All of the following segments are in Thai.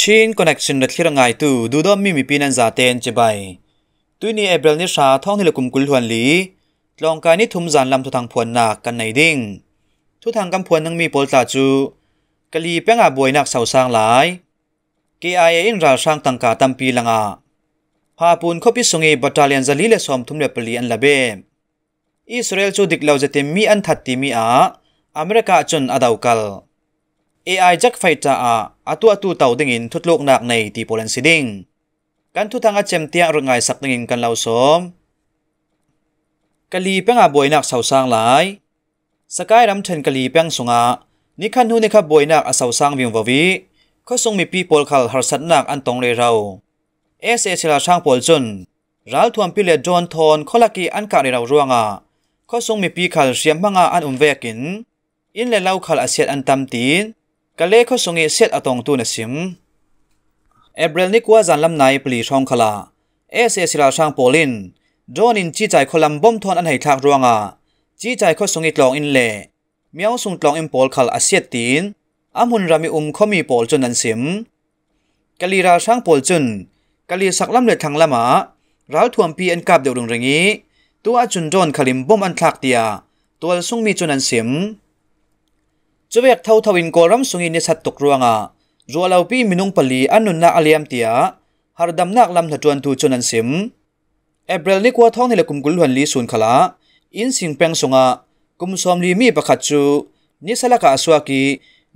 ชินคอนเนคชันเดที่รังไงตูดูดอมมีมีปีนันจ่าเตนเจบไปตุวนี้เอเบลนิชาท่องที่ละกุมกุลหวนหลีลองการนิทุมจานลำทุทางพวนหนักกันในดิ่งทุทางกำพวนนังมีโปลตาจูกะลีเป้งอาบวยนักเสาสร้างหลายกีไอเอ็นราสรางตังกาตัมปีลังอาพาปูนขบิสงีบัตาเลียนซาลีเลสอมทุมเลปลีอันละเบอิสราเอลจูดิกเลาจะเต็มมีอันทัดตีมีอาอเมริกาจนอดาวกัล AI จักไฟจาอาอตัวตูเต่าดิ่งินทุดลูกนักในตีโปแลนซิดิงกันทุทางอาเจมเตียรงไงสักดิ่งินกันเล่าสมกะลีเป้งอาบวยนักเสาสร้างหลาย สกายรำเชนกะลีเป้งสงอานิคันหูนิคับบวยนักอาเสาสร้างวิงววีเขาทรงมีปีโปลคัลฮาร์สันนักอันตรงเรยเรา เอสเอชลาช่างโปลจนรัลทวนพิเลจอนทอนขลักีอันกาเรเราร่วงอาเขาทรงมีปีคัลเสียมบังอาอันอุ่มเวกิน อินเลเล่าคัลอาเซียนอันตำตีนกเลขสงเสเซตอตองตูนสิมเอเบรลนิกว่าจันลำนายปลีช่องขลาเอสเอสิราช่างโปลินโดนินจีใจคลัมบอมทอนอันไหทากรวงอาจีใจคสงอิตลองอินเล่เมียวสุงตลองอิมโปลขลอาเซียตีนอามุนรามิอุมขมีโปลจนนันสิมกะลีราช่างโปลจุนกะลีสักลำเลือดทางละมาร้าวทวมปีอันกับเดือดรุงเริงี้ตัวจุนดอนขลิมบอมอันทากเตีย ตัวสุงมีจนนันสิมจะเวกเท่าทวินกอรัมสุงินสัตตกรวงารัวลาปีมินุงปลีอันนุนนาอเลียมเตียฮาร์ดัมนักลำถจวนทูจนันสิมเอเบรลนี่กว่าท้องในละกุมกุลหันลีสุนขลาอินสิงเปงสงะกุมซอมลีมีประคัตจูนิสละกาอสวากี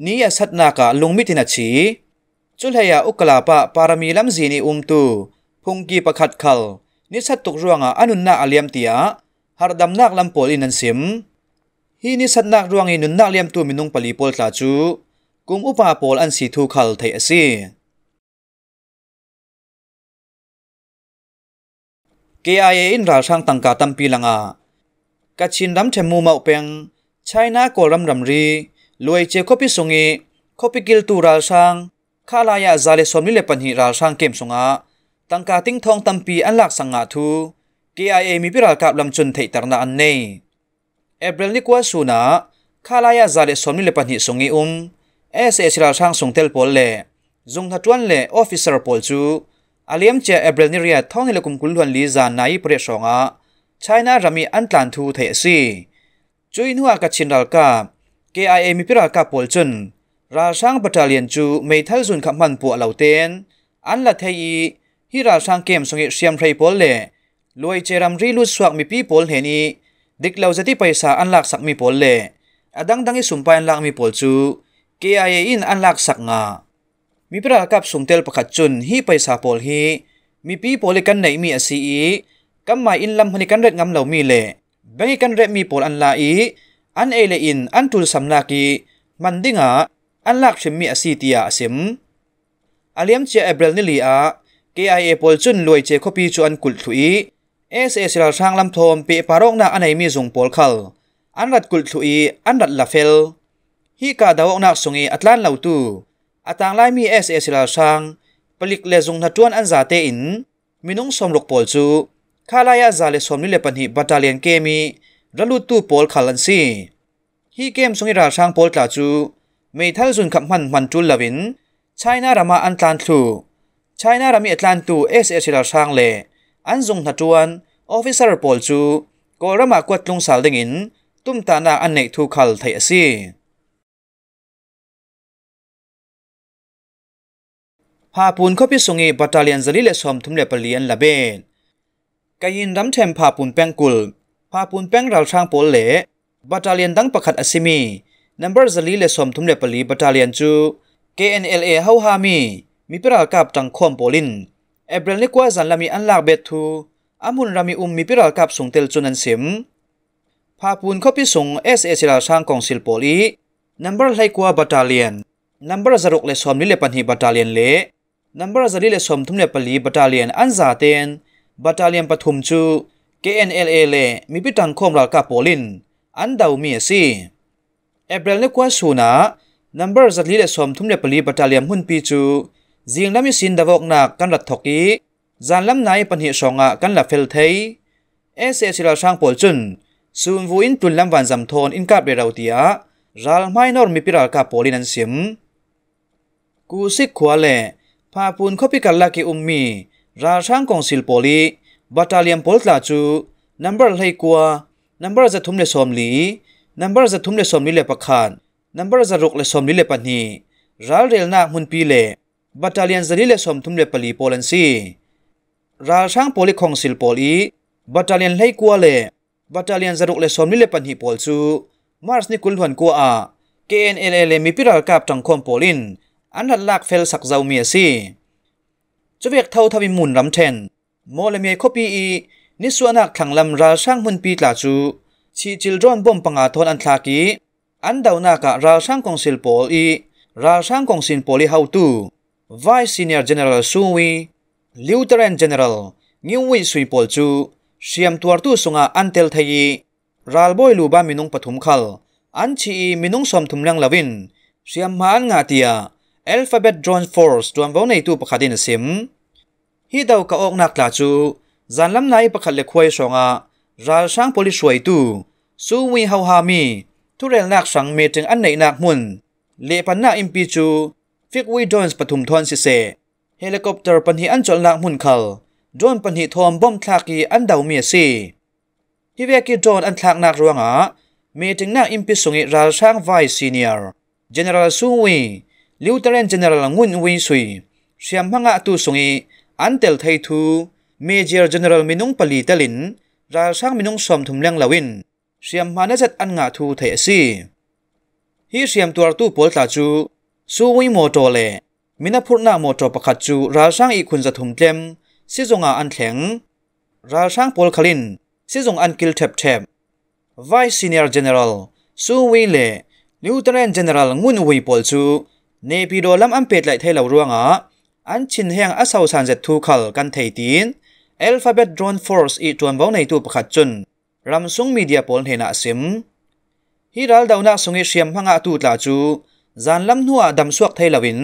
นิยสัตนากะลุงมิตินาชีจุลเฮียอุกลาปะปารามีลำจีนีอุมตูพุงกีประคัดขลนิสัตตกรวงาอันนุนนาอเลียมเตียฮาร์ดัมนักลำโปลินันสิมฮีนิสันนักรวงอินุนนักเลียมตัวมินุงปลีโพลตาจูกุมอุปาโพลอันสีทูคัลไทยอซีเกียเอินราช่างตังกาตัมปีลังอากัดชินรัมเทมูมาอุเปงไชายนากรัมรัมรีลวยเจคอบิสุงีคอบิกิลตูราช่างข้าลายาจาเลสมิเลปันฮีราช่างเกมสุงอาตังกาติ้งทองตัมปีอันลักสังอาทูเกียเอมีพิรากับลำจุนไทยตระหนาอันเน่ April ni kwa suna khalaya zale somni le panhi songi um ese siral sang songtel pol le zung na tuan le officer pol chu aliam che April ni ria thong le kumkul luan li za nai pre songa China rami antlan thu the si chui nuwa ka chinral ka KIA mi pira ka pol chun ra sang battalion chu mei thal zun kha man pu alo ten an la thei hi ra sang kem songi siam rei pol le loi cheram ri lu swak mi pi pol he ni diklaw jati paisa anlak sak mi pol le adang dangi sumpa anlak mi pol chu KIA in anlak sak nga mi pra kap sungtel pakhat chun hi paisa pol hi mi pi pol kan nei mi asi i kam mai in lam hani kan ret ngam lo mi le bengi kan ret mi pol an la i an e le in an tul sam la ki mandinga an lak shem mi asi tia asim aliam che april ni li a KIA pol chun loi che khopi chu an kul thui เอสเอสิลช่างลำโทมปีปารกนักอันไหนมีสุงปอลคัลอันรัดกุลทุอีอันรัดลาเฟลฮีกาดาวนักสุงีอัตลันเล่าตูอัตางไลมีเอสเอสิลช่างปลิกเลซุงนัดจวนอันซาเตอินมินุงสมรกปอลจูคาลายาซาเลสมนิเลปันหิบัตาเลียนเกมีรัลุตูปอลคัลันซีฮีเกมสุงีราช่างปอลตาจูไมทัลสุนขับมันมันจุลลาวินไชน่ารามาอันตันทูไชน่ารามีอัตลันตูเอสเอสิลช่างเลอันทรงหัดาจวนออฟิเซอร์พอลจูก็รำมากวดลงสาลดิ่งินตุ้มตานาอันเนกทูคัลไทยสีภาปูนเขาพิสุงีบัตตอรเลียนจะรีเลสอมทุ่มเลปเลียนลาเบนกายินรำเทมภาปูนแป้งกุลภาปูนแป้งราช่างโปลเลบัตตอรเลียนดังประคัดอซิมีนัมเบอร์จะรีเลสอมทุ่มเลปเลียบัตตอรเลียนจูเ KNLA เอเฮาฮามีมีเปรากาบจังควมโปลินเอเบรนลิกว่าจันลามีอันลากเบ็ดทูอามุนรามีอุมมีพิรัลกับส่งเตลจุนันเสมพาปูนเข้าพิส่งเอสเอสลาช่างกองซิลโปลีนัมเบอร์ไลกว่าบัตาเลียนนัมเบอร์จารุกเลสอมนิเลปันฮีบัตาเลียนเลนัมเบอร์จารีเลสอมทุมเลปลีบัตาเลียนอันซาเตนบัตาเลียนปฐุมจู KNLA เลมีพิตังคมรักับโปลินอันดาวมีซีเอเบรนลิกว่าสูนานัมเบอร์จารีเลสอมทุมเลปลีบัตาเลียนหุ่นปีจูจิงลำมิสินดาวกนักกันหลัดทอกีจานลำไหนปัญหาสองอะกันหลัดเฟลเทย์เอเซสิลาช่างปวดจุนสูนวูอินตุนลำวันจำทอนอินกาเบราอุตียราลไม่นอร์มิปิรัลกาโปลินันเซียมกูซิกขวาเล่พาปูนข้อพิกัลลากิอุมมี ราช่างกองสิลโปลีบัตาเลียมโพลตลาจูนัมเบอร์ไลกัวนัมเบอร์จะทุ่มเลสอมลีนัมเบอร์จะทุ่มเลสอมลีเลปะขานนัมเบอร์จะรุกเลสอมลีเลปันนีราลเรลนามุนปีเล่บัตตาเลียนจะลิเลสมทุมเลปลีโปลันซีราช่างโปลิคองสิลโปลีบัตตาเลียนไลกัวเลบัตตาเลียนจะรุเลสมลิเลปันฮีโปลซูมาร์สนิคุลหวนกัวอา KNLL มีพิรากาบจังคอมโปลินอันดัดลากเฟลสักเจ้าเมียซีจะเวียกเท่าทวิมุนรำเทนโมเลเมียคบีอีนิสวนักขังลำราช่างมุนปีตลาจูชีจิลรอนบ่มปังอาทนอันทากีอันดาวนากะราช่างกองสิลโปลีราช่างกองสินโปลีเฮาตู Vice Senior General Sungwi, Lieutenant General Ngingwi Suipol Chu, Siam Tuar Tu Sunga Antel Thayi, Ralboy Luba Minung p a t u m Khal, Anchi Minung Som Thum Lang Lavin, Siam Maan Nga Tia, Alphabet Drone Force t u a n Vau Nei Tu Pakhadin Sim. Hi Dau Ka Ok Nak La Chu, Zan Lam Nai p a k h a d Le Khwai Songa, Ral Sang Poli Shuai Tu, Sungwi Hau Ha Mi, Turel Nak Sang Me Ting An Nei Nak Mun, Le Pan Na Impi Chu, ฟิกวีดอนส์ปฐุมทอนสิเซเฮลิคอปเตอร์ปันหีอันจอลลักมุนคัลดอนปันหีทอมบอมทากีอันดาวเมียซีฮิเวกิดอนอันทากนักรวงอะมีถึงนักอิมพิสุงิราช่างไวซีเนียร์เจเนอเรลซูวีลิวเตเรนเจเนอเรลงุนวีซุยเสียมพังอาตูสุงิอันเตลไททูเมเจอร์เจเนอเรลมินุงปลีเตลินราช่างมินุงสมทุมเลียงลาวินเสียมมานะจัดอันงาทูเทซีฮิเสียมตัวตู้ปอลตาจูสูวิโมโตเลมินาพุนาโมโตประคัจจูราช่างอีคุณจะถุมเต็มซิจงอาอันแข็งราช่างพอลคลินซิจงอันกิลเทปเทปไวซีเนียร์เจเนอเรลสูวิเลลิวเทรนเจเนอเรลงุนวีพอลจูเนปิโดลัมอันเปิดไหลไทยเหล่ารวงอาะอันชินแห่งอาสาวสันเจตูคัลกันเทตินเอลฟาเบตดรอนฟอร์สอีจวนบ่องในตัวประคัจจุนรัมซุงมีเดียพอลเฮนาซิมฮิรัลดาวนาสุงิเชียมพังอาตูตลาจูจานลำนัวดำสวกไทยลาวิน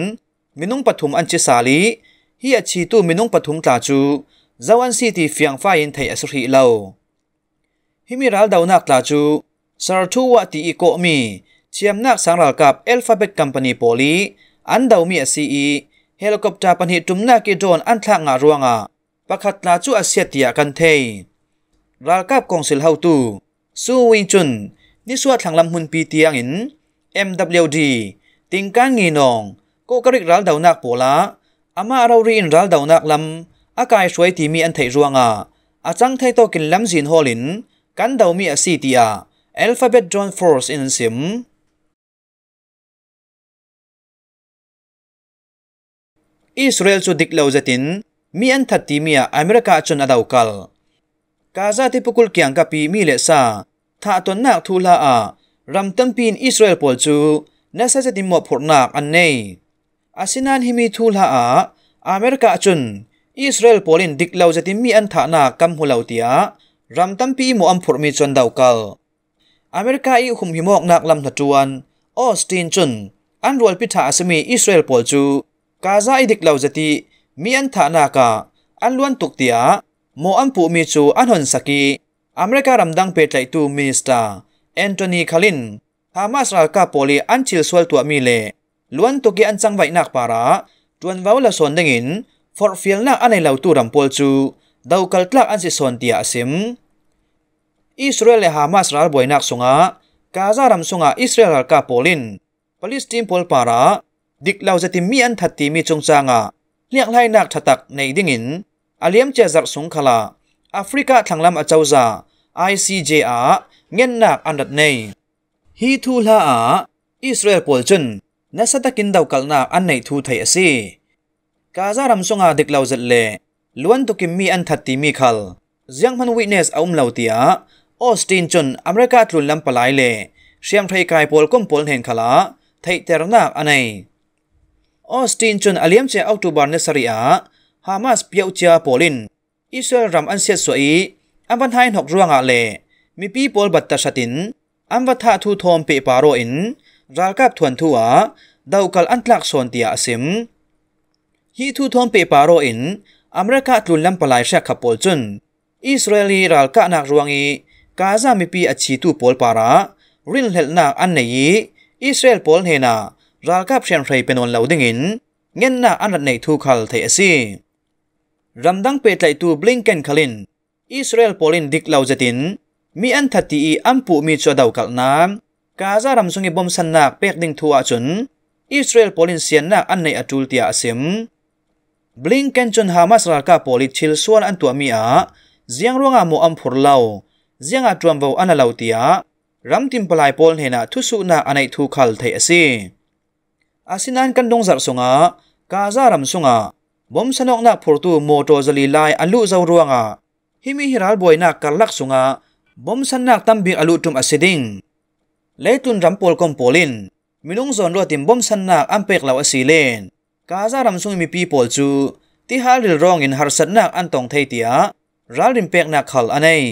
มินุงปฐุมอันชิสาลีฮีอาชีตูมินุงปฐุมตาจูเจ้าวันซีตีเฟียงฟ้ายินไทยอสุริเลาฮิมิรัลดาวนักตาจูสารทูวะตีอีโกมีเชียมนักสังรัลกับเอลฟาเบตคัมปานีโปลีอันดาวมีเอซีอเฮลิคอปเตอร์ปนหิตุมนาเกดอนอันทางอารวงา่ะประคัดตาจูอาเซียติยากันเทยรัลกับกองสิลเฮาตูซูวินจุนนิสวดทางลำหุนปีเตียงอิน MWD ติงกังงีนองกูกริกรัลดาวนักปวละอามาเราเรียนรัลดาวนักลำอากายสวยที่มีอันเทยจวงอ่ะอาจังไทยโตกินลำสินฮอลินกันดาวมีอาซีตีอาอัลฟาเบตจอนฟอร์สอินซิมอิสราเอลสุดิกเลวจตินมีอันทัดทีมีอเมริกาจนอดาวกัลกาซาที่ปุกุลเกียงกับปีมีเลซาถ้าตนนักทูลาอารำตั้มปีนอิสราเอลปอลจูนัสจะดีมอผลนักอันนี้อาสินันฮิมีทูลหาอเมริกาจุน อิสราเอลโอลินดิกเลาจะติมีอันถานักกำหุเลาเตียรำตั้มปีมวอันพอมีจนดาวกลอเมริกาอีคุมหิมอกนักลำถจวนออสตินจุน อันรวลพิธาสมีอิสราเอลโอลจูกาซาอิดิกเลาจะติมีอันถานักอันล้วนตุกเตียโมอันพูมีจูอันหอนสกี อเมริการำดังเปิดไลตูมินิสตาแอนโทนีคาลินฮามาสราคาโปลีอันชิลสวลตัวมีเล่ล้วนตุกีอันจังไวนักปาระจวนวาวละสนดึงินฟอร์ฟิลนักอันในเหล่าตูรำปอลจูดาวกัลตลักอันสิสนเตียอซิมอิสราเอลฮามาสราบวยนักสุงะกาซารมสุงะอิสราเอลกาโปลินปาลิสตินปอลปาระดิกเหล่าจะติมีอันทัดตีมีจงจางะเลี้ยงไล่นักทัตักในดึงินอาเลียมเจจักสงขลาแอฟริกาทางลำอาเจ้าซา ICJR เงินนักอันดับในฮีทูลาอาอิสราเอลปอลจนนัสตะกินดาวกัลนาอันไหนทูไทยสีกาซารัมสงอาดิกลาวจัดเลล้วนตุกิมมีอันทัดติมีขัลยังมันวิเนสอุมลาวตตียออสตินจนอเมริกาทุนลำปลายเล่เชียงไทยกายปอลก้มปอลเห็นขลาไทยเตรนักอันไหนออสตินจนอเลียมเจออตุบาร์เนสรียฮามาสเปียวเจียปอลินอิสราเอลรัมอันเสียสวยอันบันทายหกร่วงอาเล่มีปีปอลบัตตาชตินอัมวัฏทูทอมเปปารอินรัลกับทวนทัวดาวกลอันตลักส่นเตียอสิมฮีทูทอมเปปารอินอเมริกาตุลลัมปลายเชคขปอลจุนอิสราเอลีรัลกะนักรวงอีกาซามิปีอชีตูปอลปาระริลเฮลนักอันเนยีอิสราเอลปอลเฮนารัลกับเชนไรเป็นอนเลวดิ่งินเงินนาอันในทูคัลเทอซีรำดังเปตไลตูบลิงเกนคลินอิสราเอลปอลินดิกเลวจตินมีอันทัดตีอันปุมีจอดาวกัลนามกาซารำสงบอมสันนักเป็กดิงทัวจุนอิสราเอลโพลินเซียนนักอันในอตุลเตียซิมบลิงเกนจนฮามาสรัลกาโพลิชิลส่วนอันตัวมีอาเสียงร่วงอาโมอัมพุรเลาเสียงอาจวมเวอันเลาเตียรำติมปลายโพลเฮนาทุสุนาอันในทูคัลไทยซีอาสินันกันดงจัดสงากาซารำสงาบอมสนอกนักพุรตูโมโตจลีไลอันลุเจ้าร่วงอาฮิมิฮิรัลบวยนักกัลลักสงา bom sannak tambi alutum asiding leitun rampol kompolin minung zon rotim bom sannak ampek law asilin kaza ramsung mi people chu ti halil rong in harsatnak antong theitia ral rimpek na khal anei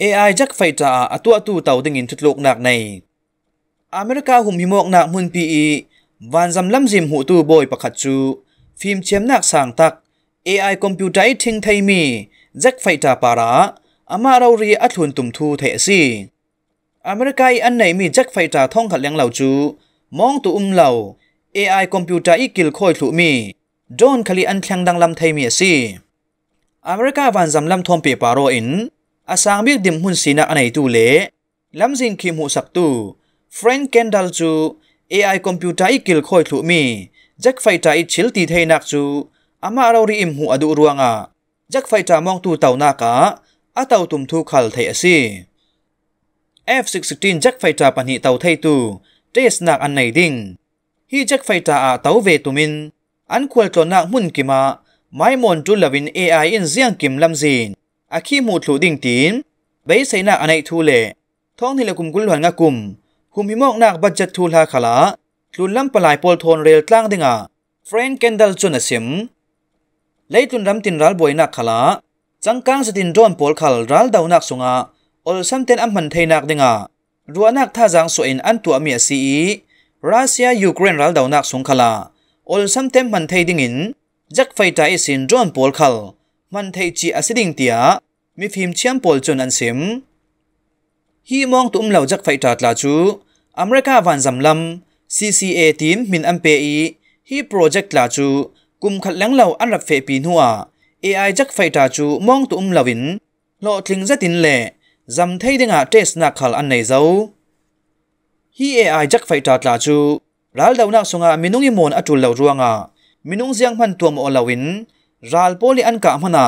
AI จักไฟจ้าตัวตูเต่าดึงอินทุดโลกหนักในอเมริกาหุ่มหิมอกหนักมุนปีอีวันจำลำจิมหูตูบอยประคัดจูฟิล์มเชียมนักสางตัก AI คอมพิวเตอร์ทิ้งไทยมีจักไฟตาปาระอามาเราเรียอัทุนตุมทูเทสีอเมริกาอันไหนมีจักไฟตาท่องขัดเลี้ยงเหล่าจูมองตัวอุ้มเหล่า AI คอมพิวเตอร์อีกิลคอยถูมีจอนคลีอันแข็งดังลำไทยมีสีอเมริกาวันจำลำทอมเปปาโรอินอาสางบิกดิมหุ่นสีนาอันไหนตูเล่ลำซิงคิมหูสักตูเฟรนเคนดัลจู AI คอมพิวเตอร์อีกิลคอยถูมีจักไฟตาอีชิลตีไทยนักจู ama araw ri im hu adu ruwa nga jak fai ta mong tu tau na ka a tau tum thu khal thei asi F616 jak fai ta pan hi tau thei tu tes nak an nei ding hi jak fai ta a tau ve tumin an khwal tlo nak mun kima mai mon tu lavin AI in ziang kim lam zin a khi mu thlu ding tin bai sai na anai thu le thong ni la kum kul hwan nga kum hum hi mok nak bat jat thu la khala tlun lam palai pol thon rel tlang dinga friend kendal chun asim ไล่ตุนรำตินรัลบวยนักขลาจังกังสตินโดนปอลขลรัลดาวนักสงะอลสัมเทนอัมพันเทนักเดงะรัวนักท่าจังส่วนอันตัวเมียซีรัสเซียยูเครนรัลดาวนักสงขลาอลสัมเทนมันเทดิงินจักไฟตาสินโดนปอลขลมันเทจีอัสดิงเตีย มีฟิมเชียมปอลจนอันซิมฮีมองตุ้มเหล่าจักไฟตัดลาจูอเมริกาวันจำลำ CCA ทีมมินอัมเปียฮีโปรเจกต์ลาจูกุมขัดแหลงเหล่าอันรับเฟปีนัว AI จักไฟตาจูมองตุ่มลาวินโลทิงจะตินเละจำเทยดิงอาเจสนักขัลอันไหนเจ้าฮี AI จักไฟตาตาจูรัลดาวนักสงอามินุงอิมอนอจุลเหล่าจวงอามินุงเสียงพันตัวมอลาวินรัลโพลีอันกะมันอา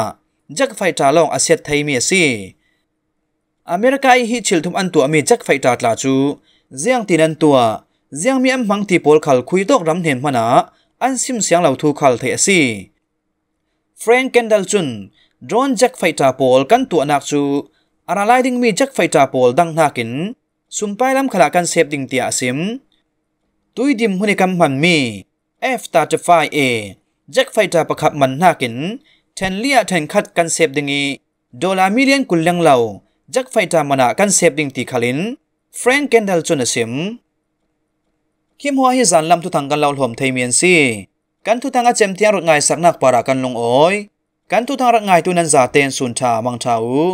จักไฟตาลองอาเซียไทยเมียซีอเมริกาฮีชิลทุมอันตัวมีจักไฟตาตาจูเสียงตินันตัวเสียงมีอัมพังที่โพลขัลคุยตกรำเห็นมันอาอันซิมเสียงเหล่าทูคาลเทียสีแฟรงค์เคนดัลจุนดรอนแจ็คไฟตาโอลกันตัวนักจูอาราไลดิงมีแจ็คไฟตาโอลดังนักินสุมไปลำขลากันเสพดิงเตียซิมตุยดิมหุนิกำมันมีเอฟตาจะไฟเอแจ็คไฟตาประคับมันนักินแทนเลียแทนคัดกันเสพดิงอีโดลามิเลียนกุลยังเหล่าแจ็คไฟตามานากันเสพดิงตีคาลินแฟรงค์เคนดัลจุนซิมคิมฮัวฮิจันลำทุทังกันเลาหลมเทียนซีกันทุทังอาเจมเทียงรถไงสักนักปารากันลงโอยกันทุทังรถไงตุนันจาเตนสุนชามังชาอู